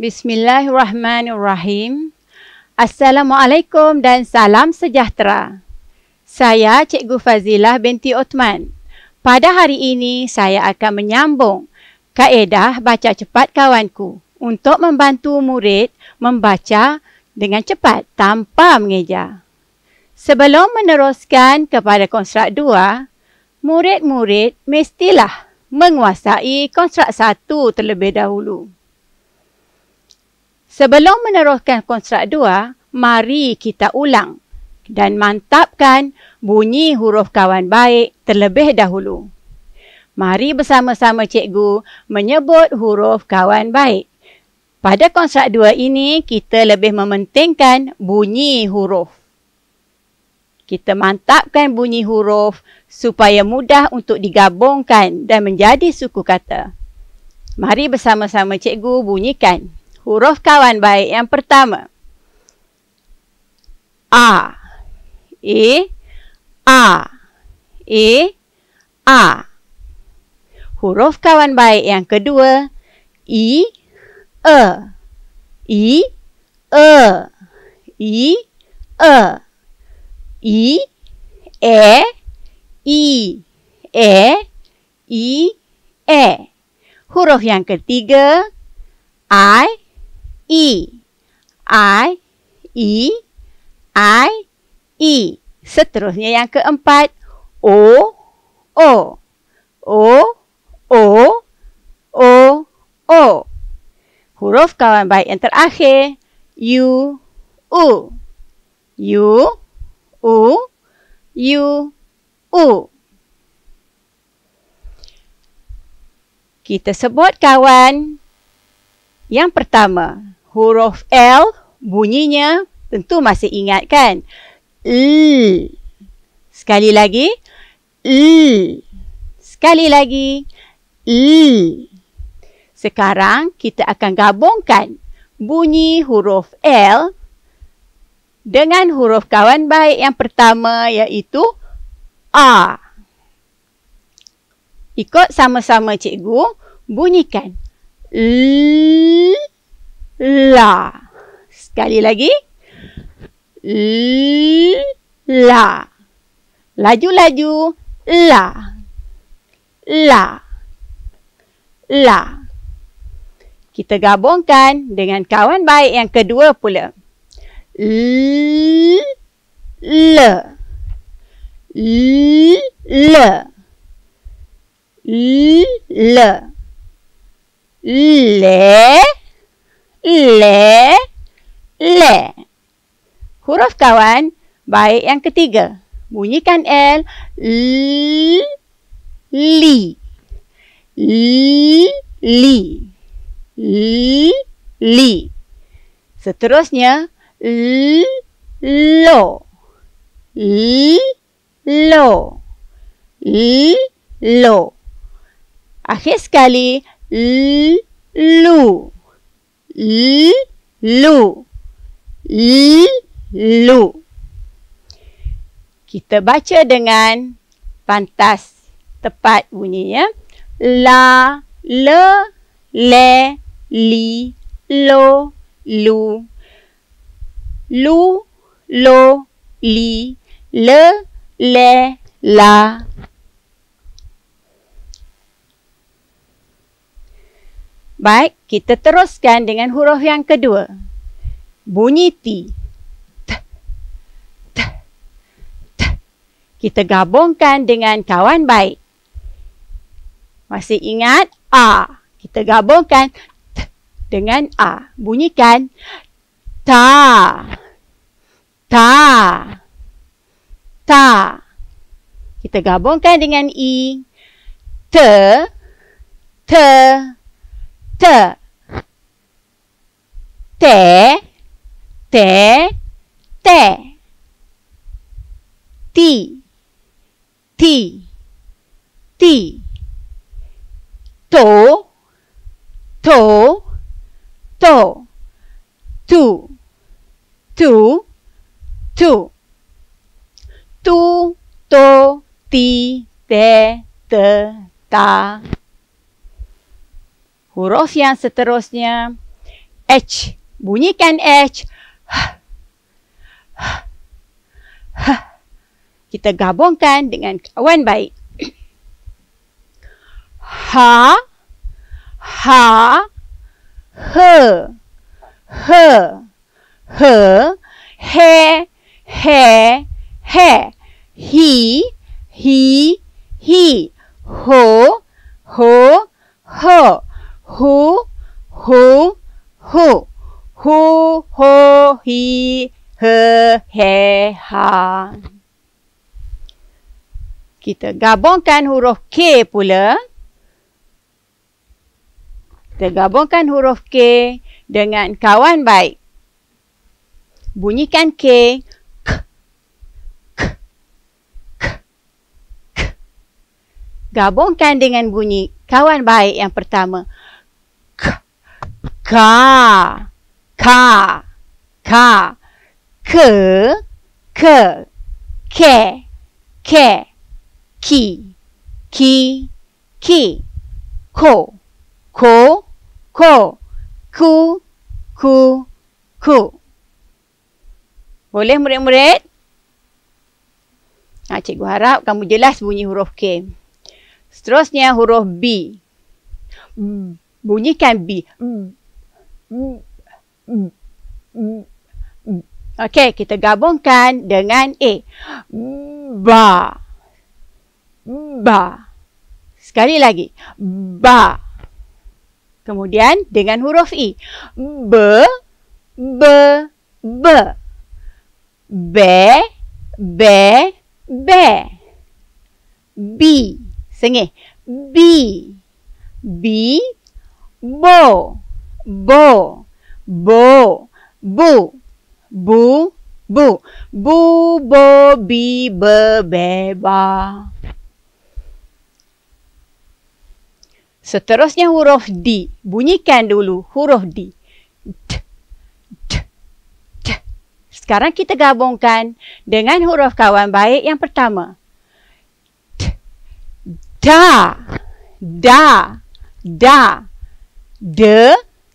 Bismillahirrahmanirrahim. Assalamualaikum dan salam sejahtera. Saya Cikgu Fazilah binti Othman. Pada hari ini saya akan menyambung kaedah baca cepat kawanku untuk membantu murid membaca dengan cepat tanpa mengeja. Sebelum meneruskan kepada konstrak 2, murid-murid mestilah menguasai konstrak 1 terlebih dahulu. Sebelum meneruskan konstrak dua, mari kita ulang dan mantapkan bunyi huruf kawan baik terlebih dahulu. Mari bersama-sama cikgu menyebut huruf kawan baik. Pada konstrak dua ini, kita lebih mementingkan bunyi huruf. Kita mantapkan bunyi huruf supaya mudah untuk digabungkan dan menjadi suku kata. Mari bersama-sama cikgu bunyikan huruf kawan baik yang pertama. A. i e. A. i e. A. Huruf kawan baik yang kedua. I. E. I. E. I. E. I. E. I. E. I. E. Huruf yang ketiga. I e i e i e seterusnya yang keempat o o o o o o huruf kawan baik yang terakhir u u u u u u kita sebut kawan yang pertama huruf L bunyinya tentu masih ingat kan? L. Sekali lagi. L. Sekali lagi. L. Sekarang kita akan gabungkan bunyi huruf L dengan huruf kawan baik yang pertama iaitu A. Ikut sama-sama cikgu bunyikan. L la. Sekali lagi. La. Laju-laju. La. La. La. Kita gabungkan dengan kawan baik yang kedua pula. L. Le. L. Le. L. Le. L. Le le, le. Huruf kawan baik yang ketiga. Bunyikan L, l, li. L, li. L, li. Seterusnya, l, lo. L, lo. L, lo. Akhir sekali, l, lu lu lu kita baca dengan pantas tepat bunyi ya la le le li lo lu lu lo li le le la Baik, kita teruskan dengan huruf yang kedua. Bunyi T. T. T. T. Kita gabungkan dengan kawan baik. Masih ingat A. Kita gabungkan T dengan A. Bunyikan Ta. Ta. Ta. Kita gabungkan dengan I. T. T. 트, 때, 때, 때, 띠, 띠, 띠, 도, 도, 도, 두, 두, 두, 뚜, 또, 띠, 때, 뜨, 따. huruf yang seterusnya H. Bunyikan H. Kita gabungkan dengan kawan baik. Ha, ha, he, he, he, he, he, he, he, he, he, ho, ho, ho ho ho ho ho ho hi he he ha kita gabungkan huruf k pula kita gabungkan huruf k dengan kawan baik bunyikan k Gabungkan dengan bunyi kawan baik yang pertama ka, ka, ka, k, k, ke, ke, ki, ki, ki, ko, ko, ko, ku, ku, ku. Boleh murid-murid? Ha, cikgu harap kamu jelas bunyi huruf K. Seterusnya huruf B. Bunyikan B. B. Okey, kita gabungkan dengan A. Ba. Ba. Sekali lagi. Ba. Kemudian dengan huruf I. Be. Be. Be. Be. Be. Be. B. Sengih. B. B. Bo bo, bo, bu, bu, bu, bu, bo, bi, be, be, ba. Seterusnya huruf D. Bunyikan dulu huruf D. D, D, D. Sekarang kita gabungkan dengan huruf kawan baik yang pertama. D, da, da, da, de, da,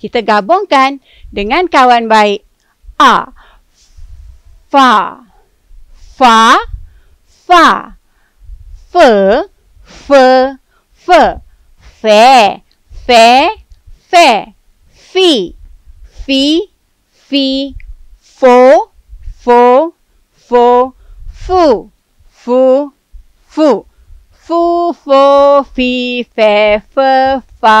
kita gabungkan dengan kawan baik a fa fa fa fe fe fe fe fe fe fi fi fi fo fo fo fu fu fu fu fo fi fe fe fa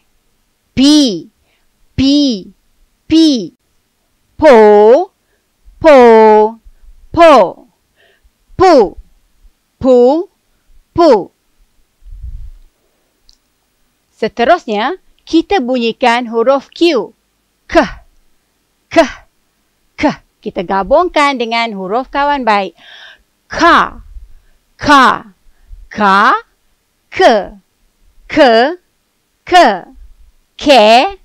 P P P Po Po Po Pu Pu Pu Seterusnya kita bunyikan huruf Q K K K kita gabungkan dengan huruf kawan baik K K K K K, K que,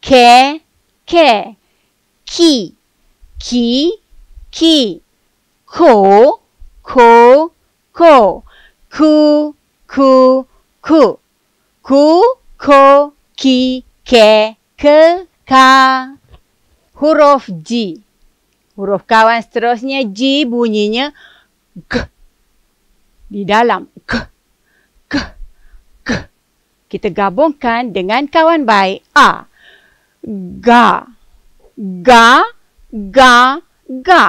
que, que. Ki, ki, ki. Ko, ko, ko. Ku, ku, ku. Ku, ko, ki, ke, ke, ka. Huruf G. Huruf kawan seterusnya G bunyinya K, Di dalam K kita gabungkan dengan kawan baik A. Ga. Ga. Ga. Ga.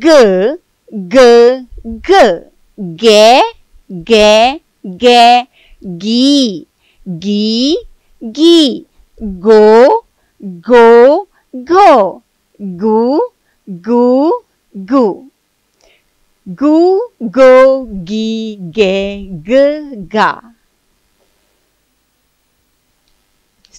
Ge. Ge. Ge. Ge. Ge. Ge. Gi. Gi. Gi. Go. Go. Go. Gu. Gu. Gu. Gu. Go. Gi. Ge. Ge. Ga.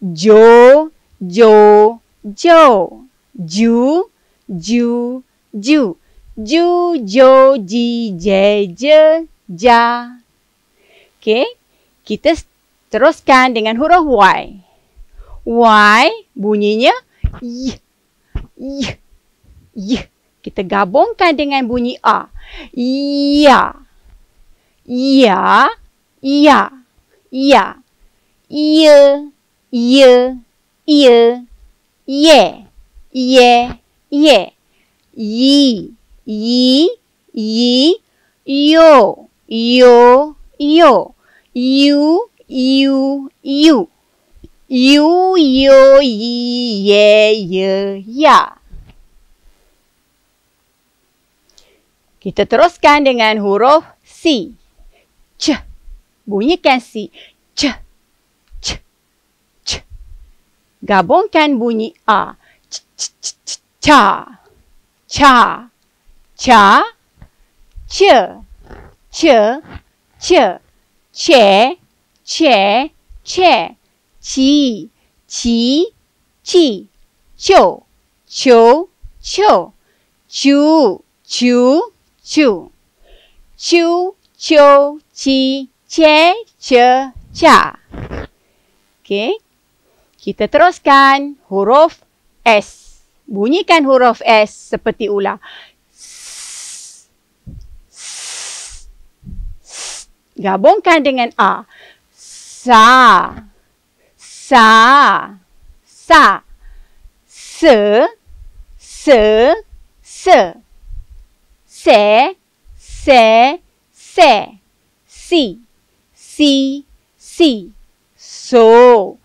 Jo, Jo, Jo, Ju, ju, ju. Ju, Jo, ji, je, je, ja. Okey, kita teruskan dengan huruf Y. Y bunyinya Y, Y, Y. Kita gabungkan dengan bunyi A. Ya, ya, ya, ya, ya ye, ye, ye, ye, ye, yi, yi, yi, yo, yo, yo, yu, yu, yu, yu, yo, yi, ye, ye, ya. Kita teruskan dengan huruf C. C. Bunyikan C. Gabungkan bunyi A. Ca. Ca. Ca. Ce. Ce. Ce. Ce. Ce. Ce. Ci. Ci. Ci. Cho. Cho. Cho. Chu. Chu. Chu. Chu. Chu. Chi. Che. Che. Cha. Okay. Kita teruskan huruf S. Bunyikan huruf S seperti ular. Gabungkan dengan A. Sa. Sa. Sa. Se. Se. Se. Se. Se. Se. Si. Si. Si. So. So.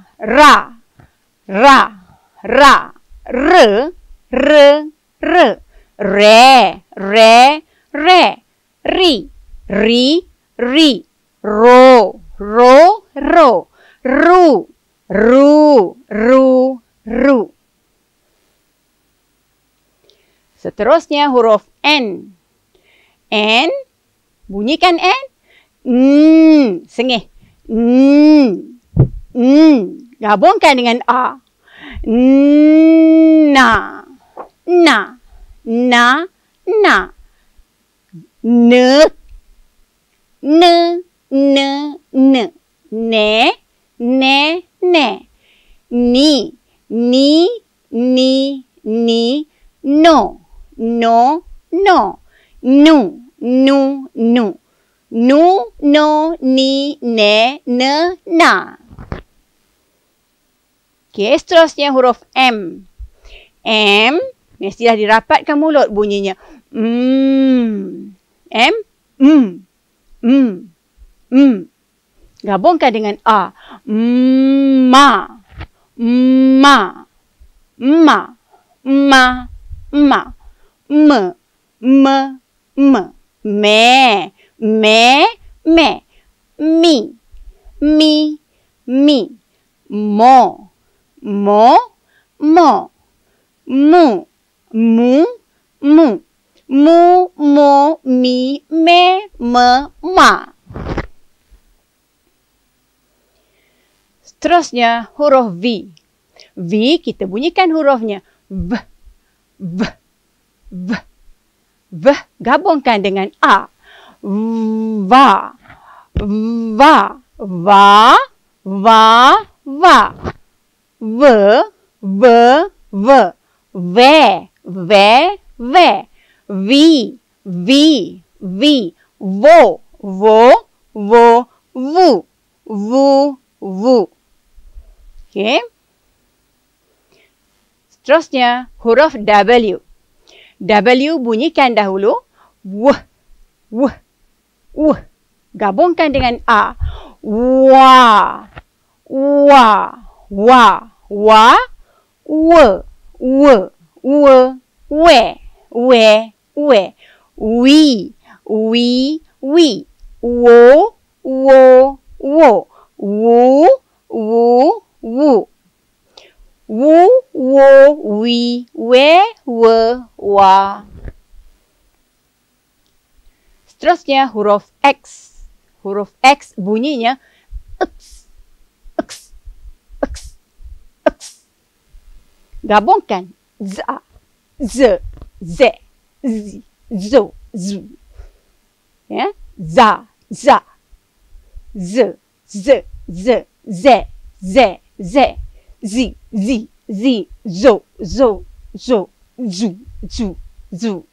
ra ra ra r, r, r, re re re ri ri ri ro ro ro ru ru ru ru seterusnya huruf n n bunyikan n n sengih n n gabungkan dengan A. Na, na, na, na. Ne, ne, ne, ne. Ne, ne, ne. Ni, ni, ni, ni. No, no, no. Nu, nu, nu. Nu, no, ni, ne, ne, na. Okey, seterusnya huruf M. M, mestilah dirapatkan mulut bunyinya. M. M, M. M. Gabungkan dengan A. Mma. Mma. Mma. Mma. Mma. Mma. Mma. Mma. Me. Me. Me. Mi. Mi. Mi. Mo mo, mo, mu, mu, mu, mu, mo, mi, me, me, ma. Seterusnya huruf V. V kita bunyikan hurufnya V, V, V, V gabungkan dengan A. Va, va, va, va, va. va v v v ve ve ve v v v vo vo vo vu vu vu okay seterusnya huruf w w bunyikan dahulu w w w gabungkan dengan a wa wa wa wa, we, we, we, we, we, we, we, we, we, wo, wo, wo, wo, wo, wo, wo, wo, we, we, we, wa. Seterusnya huruf X. Huruf X bunyinya gabungkan za, z, z, z, zo, z. Ya, za, za, z, z, z, z, z, z, z, z, z, zo, zo, zo, zu, zu, zu.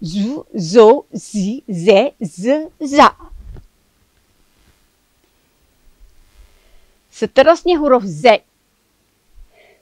Zu, zo, zi, ze, z, za. Seterusnya huruf zek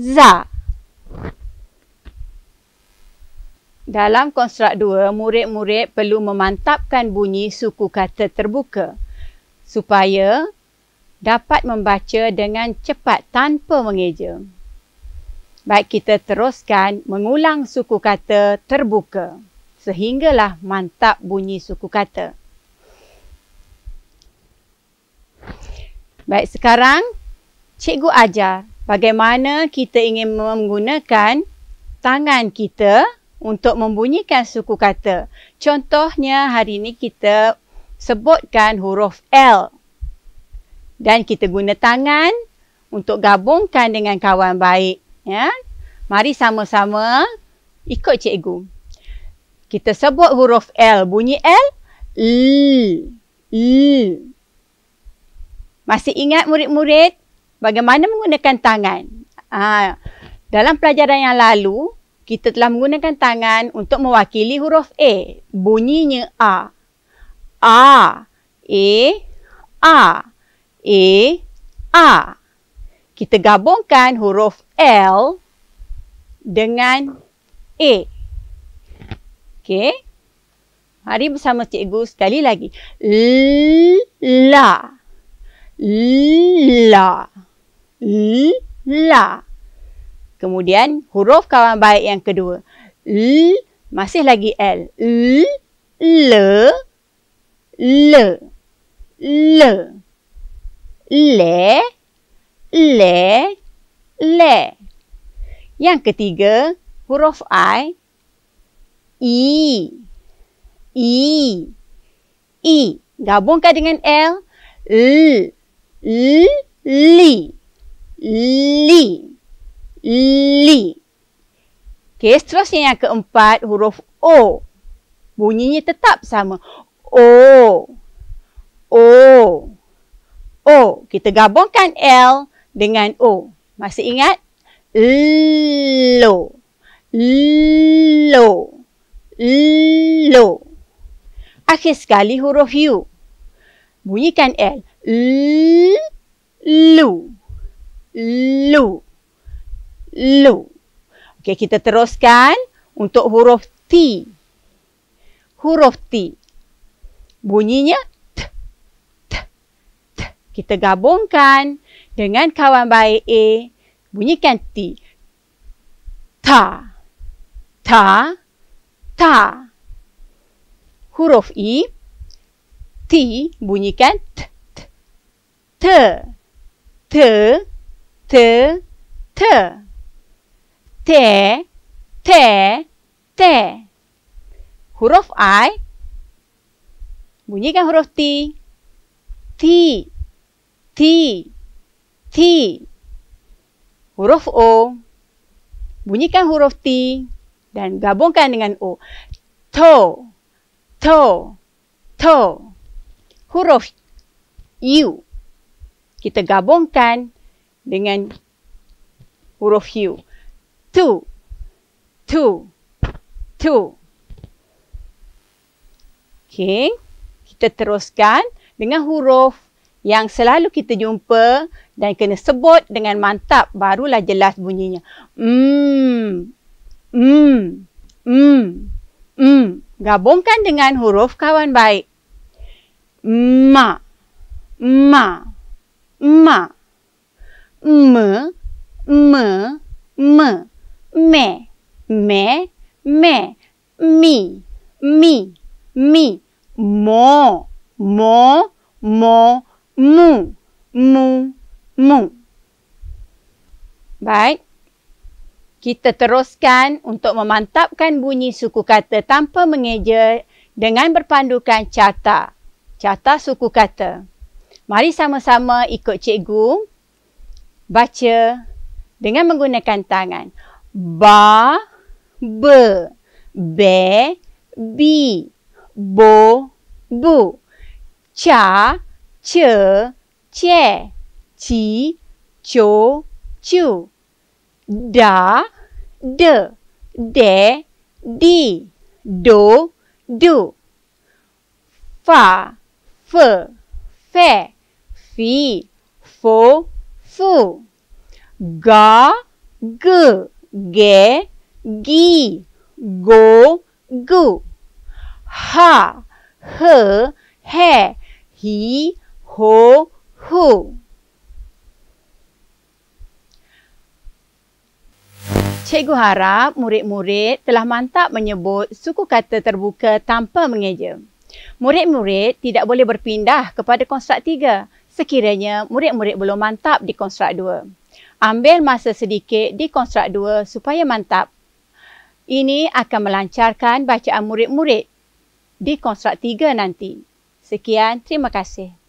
za. Dalam konstrak dua, murid-murid perlu memantapkan bunyi suku kata terbuka supaya dapat membaca dengan cepat tanpa mengeja. Baik kita teruskan mengulang suku kata terbuka sehinggalah mantap bunyi suku kata. Baik sekarang cikgu ajar bagaimana kita ingin menggunakan tangan kita untuk membunyikan suku kata. Contohnya hari ini kita sebutkan huruf L. Dan kita guna tangan untuk gabungkan dengan kawan baik. Ya? Mari sama-sama ikut cikgu. Kita sebut huruf L. Bunyi L. L. L. Masih ingat murid-murid? bagaimana menggunakan tangan. Ha, dalam pelajaran yang lalu, kita telah menggunakan tangan untuk mewakili huruf A. Bunyinya A. A. E, A. A. E, A. A. Kita gabungkan huruf L dengan A. Okey. Mari bersama cikgu sekali lagi. L-la. L-la. L la. Kemudian huruf kawan baik yang kedua. L masih lagi L. L le le le le le le. Yang ketiga huruf I. I i i gabungkan dengan L. L l li li li okey seterusnya yang keempat huruf o bunyinya tetap sama o o o kita gabungkan l dengan o masih ingat lo lo lo akhir sekali huruf u bunyikan l l lu lu. Lu. Okey, kita teruskan untuk huruf T. Huruf T. Bunyinya T. T. T. Kita gabungkan dengan kawan baik A. Bunyikan T. Ta. Ta. Ta. Huruf I. T. Bunyikan T. T. T. T t t t t t huruf i bunyikan huruf t t t t huruf o bunyikan huruf t dan gabungkan dengan o to to to huruf u kita gabungkan dengan huruf U. Tu. Tu. Tu. okay, Kita teruskan dengan huruf yang selalu kita jumpa dan kena sebut dengan mantap barulah jelas bunyinya. Mm. Mm. Mm. Mm. Gabungkan dengan huruf kawan baik. Ma. Ma. Ma. Ma m m m m, m, m, m, m, m, m, m, m, m, m, m, baik kita teruskan untuk memantapkan bunyi suku kata tanpa mengeja dengan berpandukan carta carta suku kata mari sama-sama ikut cikgu baca dengan menggunakan tangan. Ba, be, be, bi, bo, bu, ca, ce, ce, ci, co, cu, da, de, de, di, do, du, fa, fe, fe, fi, fo, fo, fu. Ga, g, ge, gi, go, gu. Ha, h, he, hi, ho, hu. Cikgu harap murid-murid telah mantap menyebut suku kata terbuka tanpa mengeja. Murid-murid tidak boleh berpindah kepada konstruk tiga sekiranya murid-murid belum mantap di konstrak 2. Ambil masa sedikit di konstrak 2 supaya mantap. Ini akan melancarkan bacaan murid-murid di konstrak 3 nanti. Sekian, terima kasih.